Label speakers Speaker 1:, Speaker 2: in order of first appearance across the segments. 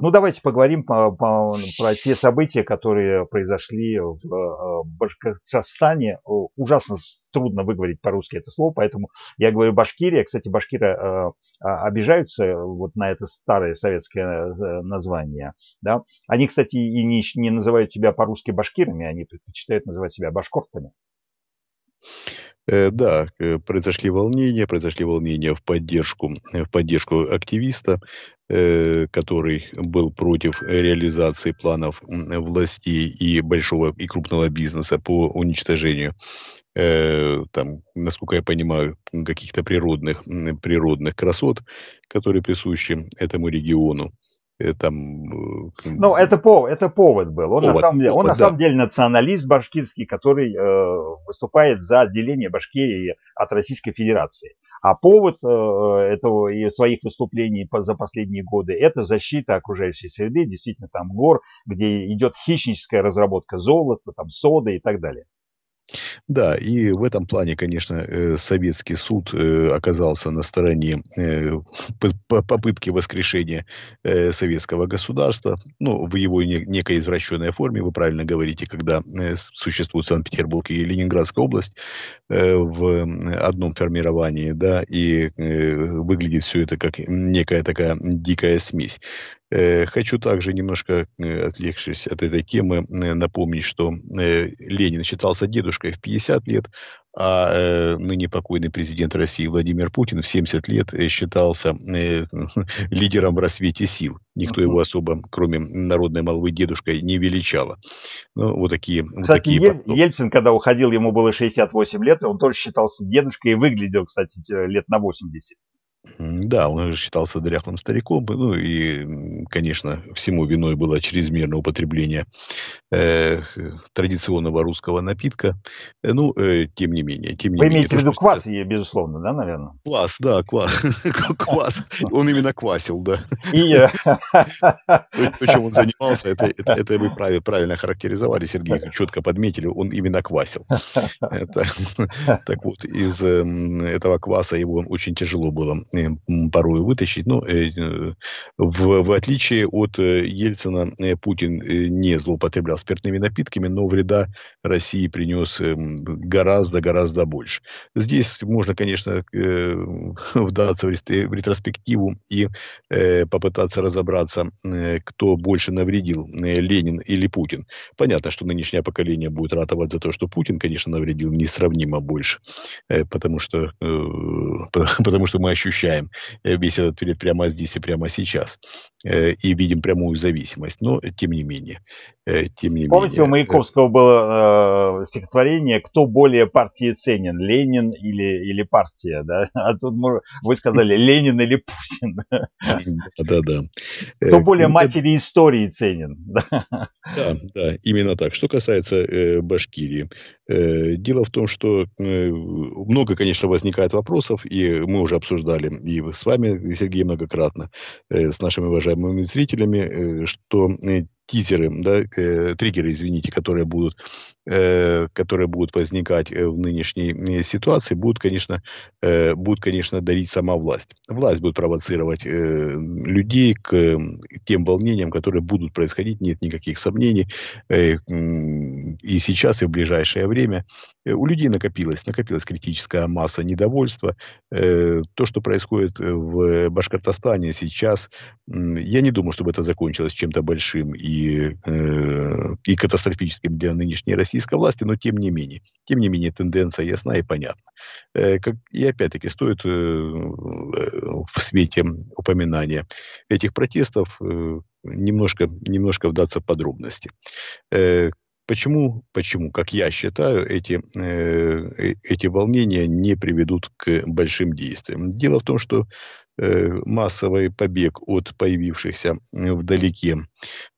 Speaker 1: Ну, давайте поговорим по, по, про те события, которые произошли в э, Башкортостане. Ужасно трудно выговорить по-русски это слово, поэтому я говорю Башкирия. Кстати, башкиры э, а, обижаются вот на это старое советское э, название. Да? Они, кстати, и не, не называют себя по-русски башкирами, они предпочитают называть себя башкортами.
Speaker 2: Да, произошли волнения, произошли волнения в поддержку, в поддержку активиста, Э, который был против реализации планов властей и большого и крупного бизнеса по уничтожению, э, там, насколько я понимаю, каких-то природных, природных красот, которые присущи этому региону. Э, там,
Speaker 1: э, ну, это повод, это повод был. Он, повод, на, самом деле, повод, он да. на самом деле националист башкирский, который э, выступает за отделение Башкирии от Российской Федерации. А повод э, этого и своих выступлений за последние годы – это защита окружающей среды, действительно там гор, где идет хищническая разработка золота, там соды и так далее.
Speaker 2: Да, и в этом плане, конечно, э, советский суд э, оказался на стороне э, попытки воскрешения советского государства, ну, в его некой извращенной форме, вы правильно говорите, когда существует Санкт-Петербург и Ленинградская область в одном формировании, да, и выглядит все это как некая такая дикая смесь. Э, хочу также немножко, э, отвлекшись от этой темы, э, напомнить, что Ленин считался дедушкой в 50 лет, а ныне покойный президент России Владимир Путин в 70 лет считался лидером в рассвете сил. Никто его
Speaker 1: особо, кроме народной молвы, дедушкой не величало. Ну, вот такие... Кстати, вот такие Потом... Ельцин, когда уходил, ему было 68 лет, и он тоже считался дедушкой и выглядел, кстати, лет на 80.
Speaker 2: Да, он же считался дряхлым стариком. Ну и, конечно, всему виной было чрезмерное употребление традиционного русского напитка. Э, ну, э, тем не менее. Тем не Вы менее, имеете в виду квас, это... безусловно, да, наверное? Квас, да, квас. квас. Он именно квасил, да. И я. чем он занимался, это, это, это вы правильно характеризовали, Сергей, четко подметили, он именно квасил. Это, так вот, из эм, этого кваса его очень тяжело было эм, порой вытащить. Но ну, э, в, в отличие от э, Ельцина, Путин не злоупотреблял управлял спиртными напитками, но вреда России принес гораздо-гораздо эм, больше. Здесь можно, конечно, э, вдаться э, в ретроспективу и э, попытаться разобраться, кто больше навредил, Ленин или Путин. Понятно, что нынешнее поколение будет ратовать за то, что Путин, конечно, навредил несравнимо больше, потому что, потому что мы ощущаем весь этот период прямо здесь и прямо сейчас и видим прямую зависимость, но тем не менее, тем не
Speaker 1: Помните, менее. у Маяковского было э, стихотворение «Кто более партии ценен, Ленин или, или партия?» да? А тут мы, вы сказали «Ленин или Путин?» Да-да. Кто э, более матери истории ценен? Да,
Speaker 2: да, именно так. Что касается э,
Speaker 1: Башкирии.
Speaker 2: Э, дело в том, что много, конечно, возникает вопросов, и мы уже обсуждали и с вами, Сергей, многократно, с нашими уважаемыми зрителями, что тизеры, да, э, триггеры, извините, которые будут, э, которые будут возникать э, в нынешней э, ситуации, будут, конечно, э, будут, конечно, дарить сама власть. Власть будет провоцировать э, людей к э, тем волнениям, которые будут происходить, нет никаких сомнений, э, э, и сейчас, и в ближайшее время. Э, у людей накопилось, накопилась критическая масса недовольства. Э, то, что происходит э, в Башкортостане сейчас, я не думаю, чтобы это закончилось чем-то большим и, и катастрофическим для нынешней российской власти, но тем не менее, тем не менее, тенденция ясна и понятна. Как, и опять-таки стоит в свете упоминания этих протестов немножко, немножко вдаться в подробности. Почему, почему, как я считаю, эти, э, э, эти волнения не приведут к большим действиям? Дело в том, что э, массовый побег от появившихся вдалеке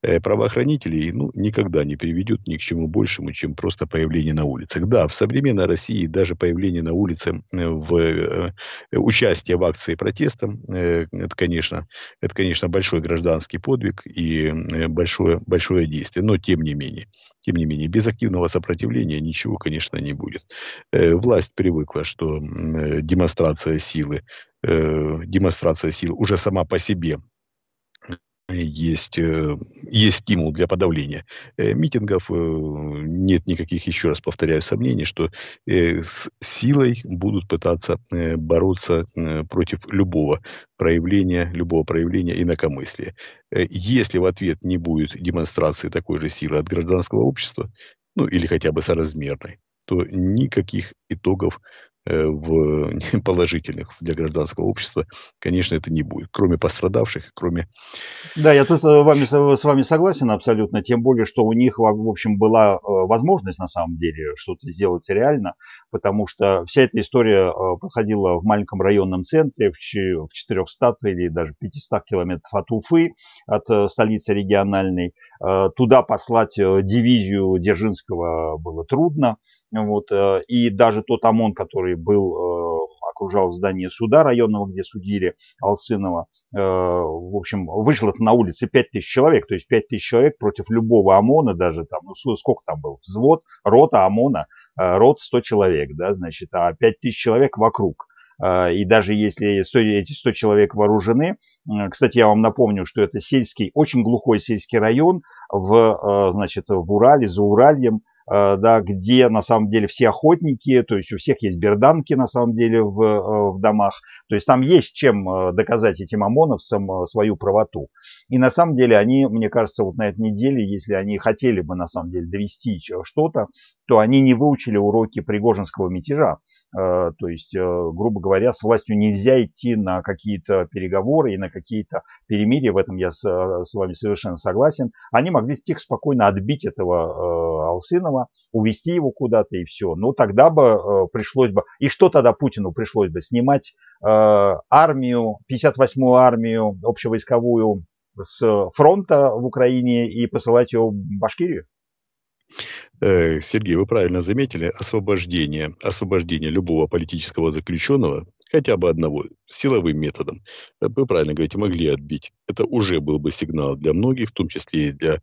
Speaker 2: э, правоохранителей ну, никогда не приведет ни к чему большему, чем просто появление на улицах. Да, в современной России даже появление на улице, э, в, э, э, участие в акции протеста, э, это, конечно, это, конечно, большой гражданский подвиг и большое, большое действие, но тем не менее. Тем не менее, без активного сопротивления ничего, конечно, не будет. Э, власть привыкла, что э, демонстрация силы э, демонстрация сил уже сама по себе Э, есть, э, есть стимул для подавления э, митингов. Нет никаких, еще раз повторяю, сомнений, что с силой будут пытаться бороться против любого проявления, любого проявления инакомыслия. Если в ответ не будет демонстрации такой же силы от гражданского общества, ну или хотя бы соразмерной, то никаких итогов Э, в положительных для гражданского общества, конечно, это не будет, кроме пострадавших, кроме...
Speaker 1: Да, я тут э, вами, с вами согласен абсолютно, тем более, что у них, в общем, была э, возможность на самом деле что-то сделать реально, потому что вся эта история проходила в маленьком районном центре, в 400 или даже 500 километров от Уфы, от столицы региональной, Э, туда послать э, дивизию Дзержинского было трудно. Вот. Э, и даже тот ОМОН, который был, окружал здание суда районного, где судили Алсынова, в общем, вышло на улице 5 тысяч человек. То есть 5 тысяч человек против любого ОМОНа даже. Там, ну, сколько там был? Взвод, рота ОМОНа, рот 100 человек, да, значит, а 5 тысяч человек вокруг. А, и даже если 100, эти 100 человек вооружены, кстати, я вам напомню, что это сельский, очень глухой сельский район в, а, значит, в Урале, за Уральем, а, да, где на самом деле все охотники, то есть у всех есть берданки на самом деле в, в домах, то есть там есть чем доказать этим ОМОНовцам свою правоту. И на самом деле они, мне кажется, вот на этой неделе, если они хотели бы на самом деле довести что-то, то они не выучили уроки Пригожинского мятежа. Э, то есть, э, грубо говоря, с властью нельзя идти на какие-то переговоры и на какие-то перемирия, в этом я с, э, с вами совершенно согласен. Они могли тихо, спокойно отбить этого Алсынова, увести его куда-то и все. Но тогда бы пришлось бы... И что тогда Путину пришлось бы? Снимать армию, 58-ю армию общевойсковую с фронта в Украине и посылать ее в Башкирию?
Speaker 2: Э, Сергей, вы правильно заметили, освобождение, освобождение любого политического заключенного, хотя бы одного, силовым методом, э, вы правильно говорите, могли отбить. Это уже был бы сигнал для многих, в том числе и для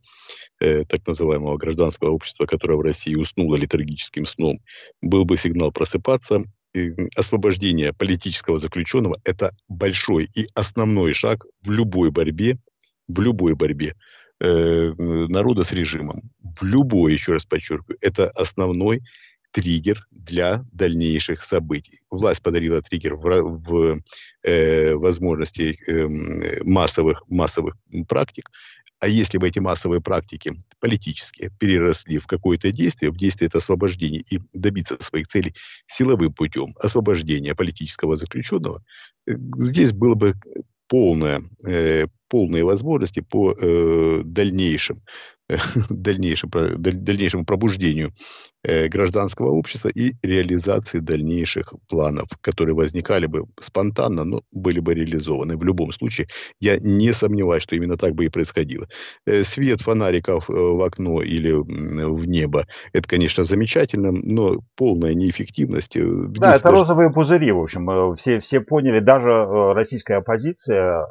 Speaker 2: э, так называемого гражданского общества, которое в России уснуло литургическим сном. Был бы сигнал просыпаться. И освобождение политического заключенного – это большой и основной шаг в любой борьбе, в любой борьбе Э, народа с режимом. В любой, еще раз подчеркиваю, это основной триггер для дальнейших событий. Власть подарила триггер в, в э, возможности э, массовых, массовых практик. А если бы эти массовые практики политические переросли в какое-то действие, в действие это освобождение и добиться своих целей силовым путем, освобождения политического заключенного, э, здесь было бы полное, э, полные возможности по э, дальнейшим, э, дальнейшим, дальнейшему пробуждению э, гражданского общества и реализации дальнейших планов, которые возникали бы спонтанно, но были бы реализованы. В любом случае, я не сомневаюсь, что именно так бы и происходило. Э, свет фонариков э, в окно или в небо, это, конечно, замечательно, но полная неэффективность. Э, да, это
Speaker 1: розовые пузыри, в общем. Э, все, все поняли, даже российская оппозиция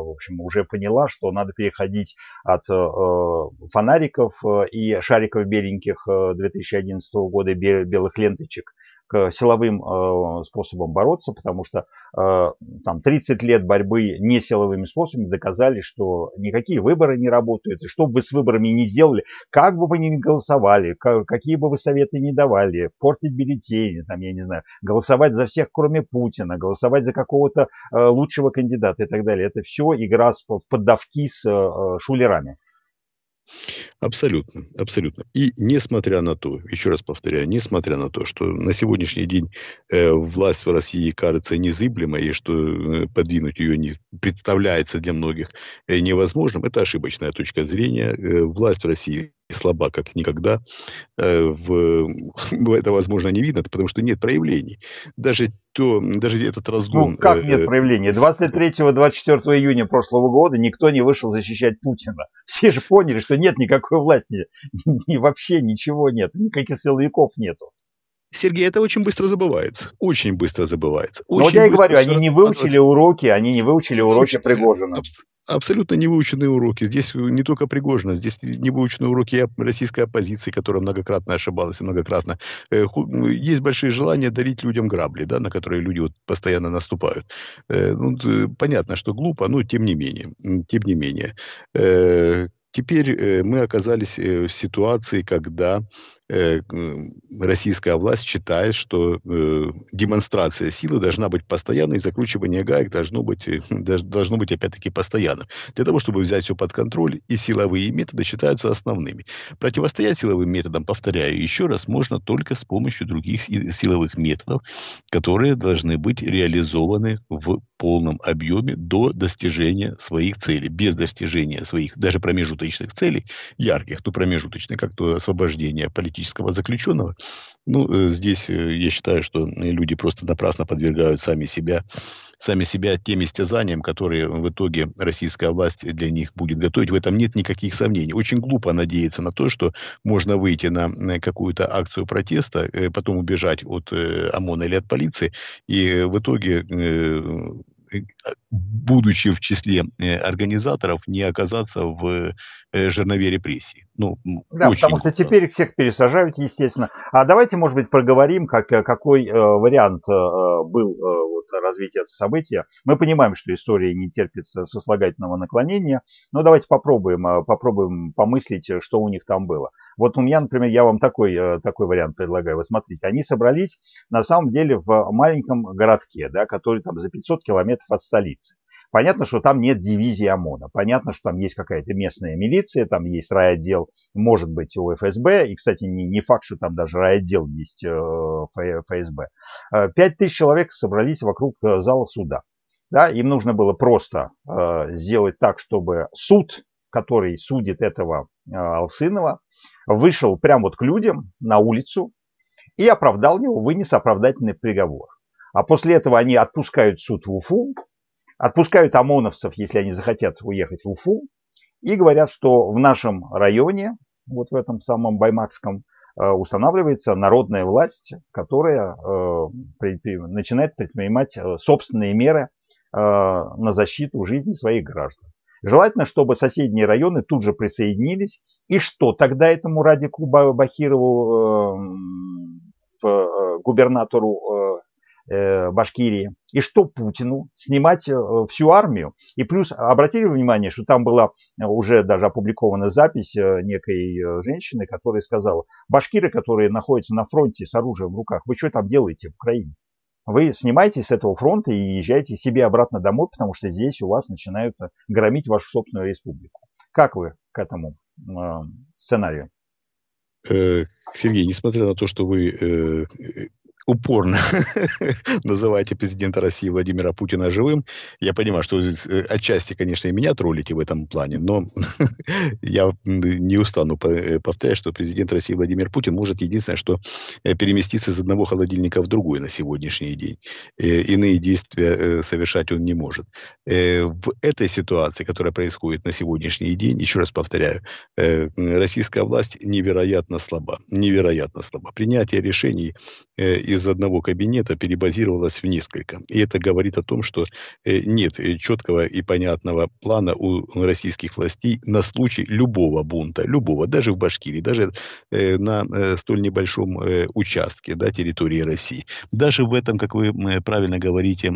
Speaker 1: в общем, уже поняла, что надо переходить от э, э, фонариков э, и шариков беленьких 2011 года белых ленточек к силовым э, способам бороться, потому что э, там 30 лет борьбы не силовыми способами доказали, что никакие выборы не работают, и что бы вы с выборами не сделали, как бы вы ни голосовали, как, какие бы вы советы не давали, портить бюллетени, там, я не знаю, голосовать за всех, кроме Путина, голосовать за какого-то э, лучшего кандидата и так далее. Это все игра в поддавки с э, шулерами.
Speaker 2: Абсолютно, абсолютно. И несмотря на то, еще раз повторяю, несмотря на то, что на сегодняшний день э, власть в России кажется незыблемой, и что э, подвинуть ее не представляется для многих э, невозможным, это ошибочная точка зрения. Э, власть в России слаба, как никогда. Э, в,
Speaker 1: это, а, возможно, не видно, потому что нет проявлений. Даже, то, даже этот разгон... Ну, как э, нет проявлений? 23-24 июня прошлого года никто не вышел защищать Путина. Все же поняли, что нет никакой власти. И вообще ничего нет. Никаких силовиков нету. Сергей, это очень быстро забывается. Очень быстро забывается. Очень ну, вот я и говорю, они не выполняется. выучили
Speaker 2: уроки, они не выучили уроки Пригожина абсолютно невыученные уроки. Здесь не только Пригожина, здесь невыученные уроки российской оппозиции, которая многократно ошибалась, многократно. Э, есть большие желания дарить людям грабли, да, на которые люди вот постоянно наступают. Э, ну, понятно, что глупо, но тем не менее. Тем не менее. Э, теперь мы оказались в ситуации, когда Э, российская власть считает, что э, демонстрация силы должна быть постоянной, закручивание гаек должно быть, э, должно быть опять-таки постоянным. Для того, чтобы взять все под контроль, и силовые методы считаются основными. Противостоять силовым методам, повторяю еще раз, можно только с помощью других силовых методов, которые должны быть реализованы в полном объеме до достижения своих целей. Без достижения своих, даже промежуточных целей, ярких, то промежуточных, как то освобождение политических политического заключенного. Ну, э, здесь э, я считаю, что люди просто напрасно подвергают сами себя, сами себя тем истязаниям, которые в итоге российская власть для них будет готовить. В этом нет никаких сомнений. Очень глупо надеяться на то, что можно выйти на какую-то акцию протеста, э, потом убежать от ОМОНа или от полиции, и в итоге будучи в числе организаторов, не оказаться в жернове репрессий
Speaker 1: ну, да, очень... потому что теперь их всех пересажают, естественно. А давайте, может быть, проговорим, как, э, какой э, вариант э, э, был э, вот, развития события. Мы понимаем, что история не терпит сослагательного наклонения, но давайте попробуем, э, попробуем помыслить, что у них там было. Вот у меня, например, я вам такой, такой вариант предлагаю. Вы смотрите, они собрались на самом деле в маленьком городке, да, который там за 500 километров от столицы. Понятно, что там нет дивизии ОМОНа. Понятно, что там есть какая-то местная милиция, там есть райотдел, может быть, у ФСБ. И, кстати, не, не факт, что там даже райотдел есть э, ФСБ. Э, пять тысяч человек собрались вокруг э, зала суда. Да, им нужно было просто э, сделать так, чтобы суд, который судит этого э, Алсынова, вышел прямо вот к людям на улицу и оправдал его, вынес оправдательный приговор. А после этого они отпускают суд в Уфу, Отпускают ОМОНовцев, если они захотят уехать в Уфу. И говорят, что в нашем районе, вот в этом самом Баймакском, э, устанавливается народная власть, которая э, начинает предпринимать э, собственные меры на защиту жизни своих граждан. Желательно, чтобы соседние районы тут же присоединились. И что тогда этому Радику Бахирову, губернатору Э, Башкирии. И что Путину? Снимать э, всю армию. И плюс, обратили внимание, что там была э, уже даже опубликована запись некой женщины, которая сказала, башкиры, которые находятся на фронте с оружием в руках, вы что там делаете в Украине? Вы снимаетесь с этого фронта и езжаете себе обратно домой, потому что здесь у вас начинают громить вашу собственную республику. Как вы к этому сценарию? Сергей, несмотря на то, что
Speaker 2: вы упорно называете президента России Владимира Путина живым. Я понимаю, что э, отчасти, конечно, и меня троллите в этом плане, но я не устану э, повторять, что президент России Владимир Путин может единственное, что э, переместиться из одного холодильника в другой на сегодняшний день. Иные действия совершать он не может. В этой ситуации, которая происходит на сегодняшний день, еще раз повторяю, российская власть невероятно слаба. Невероятно слаба. Принятие решений из из одного кабинета перебазировалась в несколько. И это говорит о том, что э, нет э, четкого и понятного плана у российских властей на случай любого бунта, любого, даже в Башкирии, даже э, на столь небольшом участке да, территории России. Даже в этом, как вы правильно говорите,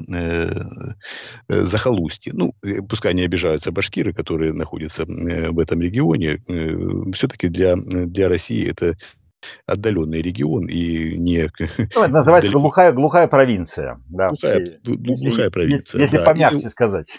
Speaker 2: захолустье. Ну, пускай не обижаются башкиры, которые находятся в этом регионе, все-таки для, для России это отдаленный регион и не... Ну, называется далеко...
Speaker 1: глухая, глухая провинция.
Speaker 2: Да. Глухая, если, глухая провинция. Если, если да. помягче и, сказать.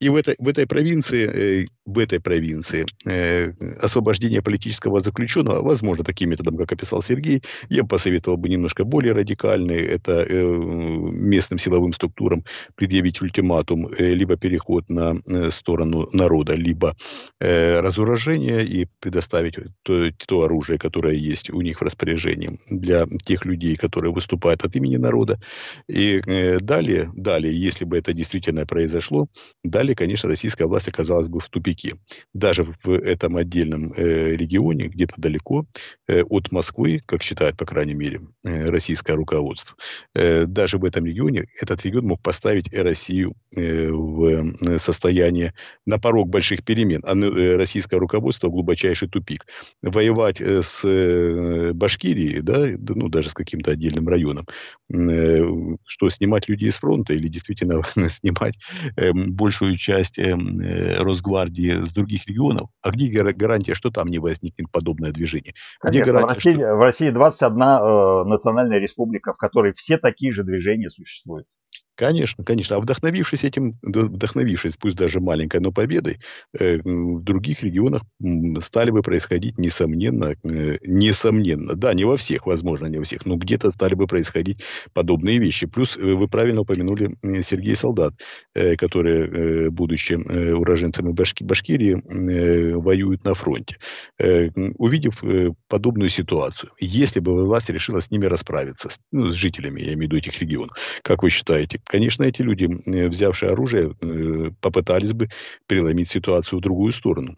Speaker 2: И в этой, в этой провинции, э, в этой провинции э, освобождение политического заключенного возможно таким методом, как описал Сергей. Я посоветовал бы немножко более радикальный. Это э, местным силовым структурам предъявить ультиматум либо переход на сторону народа, либо разоружение и предоставить то, то оружие, которое есть у у них в распоряжении для тех людей, которые выступают от имени народа. И э, далее, далее, если бы это действительно произошло, далее, конечно, российская власть оказалась бы в тупике. Даже в этом отдельном э, регионе, где-то далеко э, от Москвы, как считает, по крайней мере, российское руководство, даже в этом регионе этот регион мог поставить Россию в состояние на порог больших перемен. А российское руководство глубочайший тупик. Воевать с Э, Башкирии, да, ну, даже с каким-то отдельным районом, э, что снимать людей с фронта или действительно снимать эм, большую часть эм, э, Росгвардии с других регионов, а
Speaker 1: где гарантия, что там не возникнет подобное движение? Конечно, где гарантия, в, России, что... в России 21 э, национальная республика, в которой все такие же движения существуют. Конечно, конечно. А
Speaker 2: вдохновившись этим, вдохновившись, пусть даже маленькой, но победой, э, в других регионах стали бы происходить, несомненно, э, несомненно, да, не во всех, возможно, не во всех, но где-то стали бы происходить подобные вещи. Плюс э, вы правильно упомянули Сергей Солдат, который, будучи уроженцем Башкирии, воюет на фронте. Увидев подобную ситуацию, если бы власть решила с ними расправиться, ну, с жителями, я имею в виду этих регионов, как вы считаете, Конечно, эти люди, э, взявшие оружие, э, попытались бы переломить ситуацию в другую сторону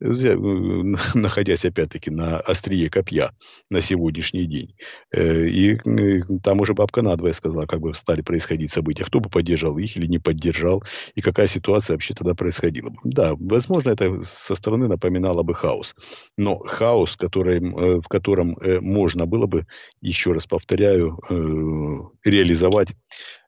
Speaker 2: э, находясь опять-таки на острие копья на сегодняшний день. И там уже бабка надвое сказала, как бы стали происходить события, кто бы поддержал их или не поддержал, и какая ситуация вообще тогда происходила. бы? Да, возможно, это со стороны напоминало бы хаос. Но хаос, который, в котором можно было бы, еще раз повторяю, реализовать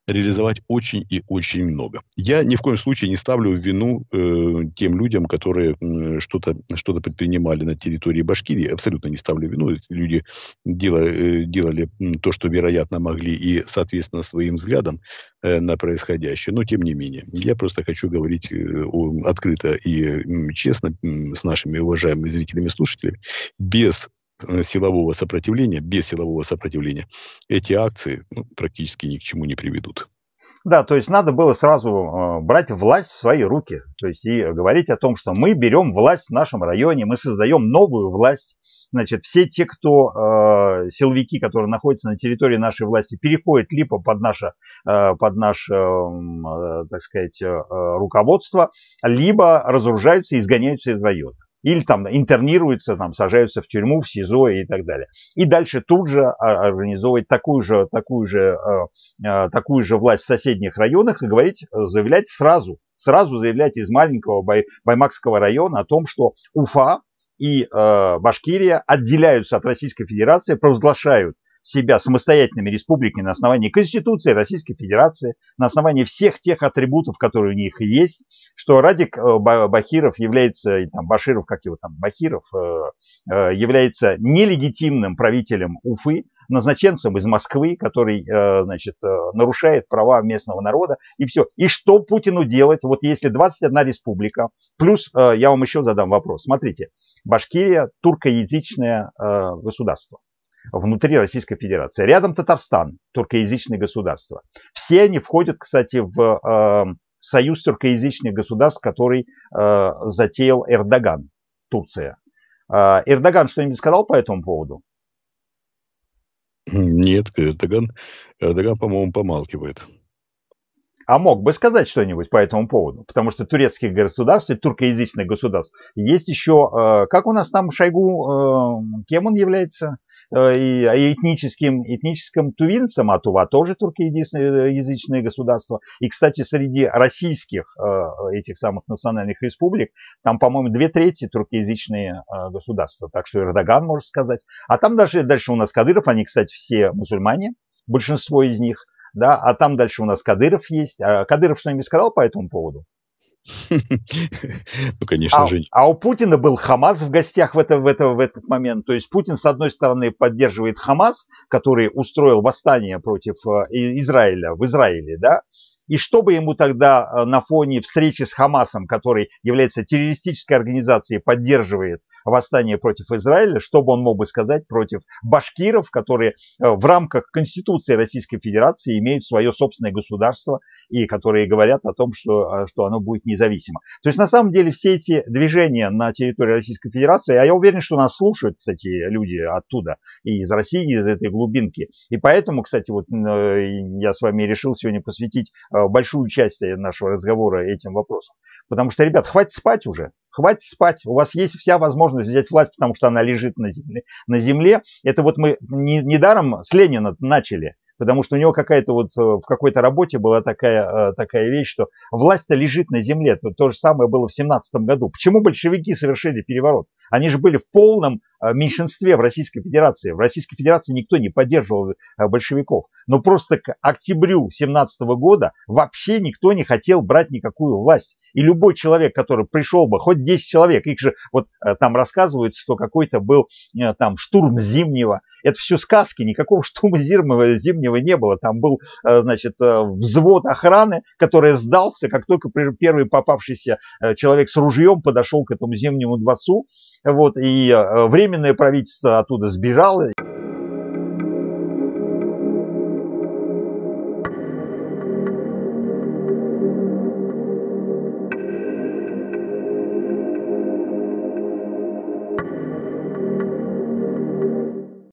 Speaker 2: реализовать очень и очень много. Я ни в коем случае не ставлю вину э, тем людям, которые э, что-то что предпринимали на территории Башкирии. Абсолютно не ставлю вину. люди делали э, делали то, что, вероятно, могли и, соответственно, своим взглядом э, на происходящее. Но, тем не менее, я просто хочу говорить э, открыто и э, честно э, с нашими уважаемыми зрителями и слушателями. Без силового сопротивления, без силового сопротивления, эти акции ну, практически ни к чему не приведут.
Speaker 1: Да, то есть надо было сразу э, брать власть в свои руки, то есть и говорить о том, что мы берем власть в нашем районе, мы создаем новую власть. Значит, все те, кто э, силовики, которые находятся на территории нашей власти, переходят либо под наше, э, под наше э, э, так сказать, э, э, руководство, либо разоружаются и изгоняются из района или там интернируются, там, сажаются в тюрьму, в СИЗО и так далее. И дальше тут же а, организовывать такую же, такую же, а, а, такую же власть в соседних районах и говорить, э, заявлять сразу, сразу заявлять из маленького Бай, Баймакского района о том, что Уфа и э, Башкирия отделяются от Российской Федерации, провозглашают себя самостоятельными республиками на основании Конституции Российской Федерации, на основании всех тех атрибутов, которые у них есть, что Радик э, Бахиров является, там, Баширов, как его там, Бахиров, э, э, является нелегитимным правителем Уфы, назначенцем из Москвы, который, значит, нарушает права местного народа, и все. И что Путину делать, вот если 21 республика, плюс, я вам еще задам вопрос, смотрите, Башкирия туркоязычное государство внутри Российской Федерации. Рядом Татарстан, туркоязычное государство. Все они входят, кстати, в э, союз туркоязычных государств, который э, затеял Эрдоган, Турция. Э, Эрдоган что-нибудь сказал по этому поводу? Нет, Эрдоган, Эрдоган по-моему, помалкивает. А мог бы сказать что-нибудь по этому поводу, потому что турецких государств и туркоязычных государств есть еще, э, как у нас там Шойгу, э, кем он является? Э, и, а и этническим, этническим тувинцам, а Тува тоже туркоязычное э, государство. И, кстати, среди российских э, этих самых национальных республик, там, по-моему, две трети туркоязычные государства. Так что Эрдоган, может сказать. А там даже дальше у нас Кадыров, они, кстати, все мусульмане, большинство из них. Да, а там дальше у нас Кадыров есть. а Кадыров что-нибудь сказал по этому поводу? Ну, конечно а же. А у Путина был Хамас в гостях в, это, в, это, в этот момент. То есть Путин, с одной стороны, поддерживает Хамас, который устроил восстание против э, Израиля в Израиле, да, и что бы ему тогда э, на фоне встречи с Хамасом, который является террористической организацией, поддерживает восстание против Израиля, что бы он мог бы сказать против башкиров, которые э, в рамках Конституции Российской Федерации имеют свое собственное государство и которые говорят о том, что, э, что оно будет независимо. То есть на самом деле все эти движения на территории Российской Федерации, а я уверен, что нас слушают, кстати, люди оттуда, и из России, и из этой глубинки. И поэтому, кстати, вот э, я с вами решил сегодня посвятить большую часть нашего разговора этим вопросам. Потому что, ребят, хватит спать уже. Хватит спать. У вас есть вся возможность взять власть, потому что она лежит на земле. На земле. Это вот мы недаром не с Ленина начали потому что у него какая-то вот э, в какой-то работе была такая, э, такая вещь, что власть-то лежит на земле. То, то же самое было в 17 году. Почему большевики совершили переворот? Они же были в полном э, меньшинстве в Российской Федерации. В Российской Федерации никто не поддерживал э, большевиков. Но просто к октябрю 17 года вообще никто не хотел брать никакую власть. И любой человек, который пришел бы, хоть 10 человек, их же вот э, там рассказывают, что какой-то был там штурм зимнего. Это все сказки, никакого штурма зимнего не было. Там был, значит, взвод охраны, который сдался, как только первый попавшийся человек с ружьем подошел к этому зимнему дворцу вот, и э, временное правительство оттуда сбежало.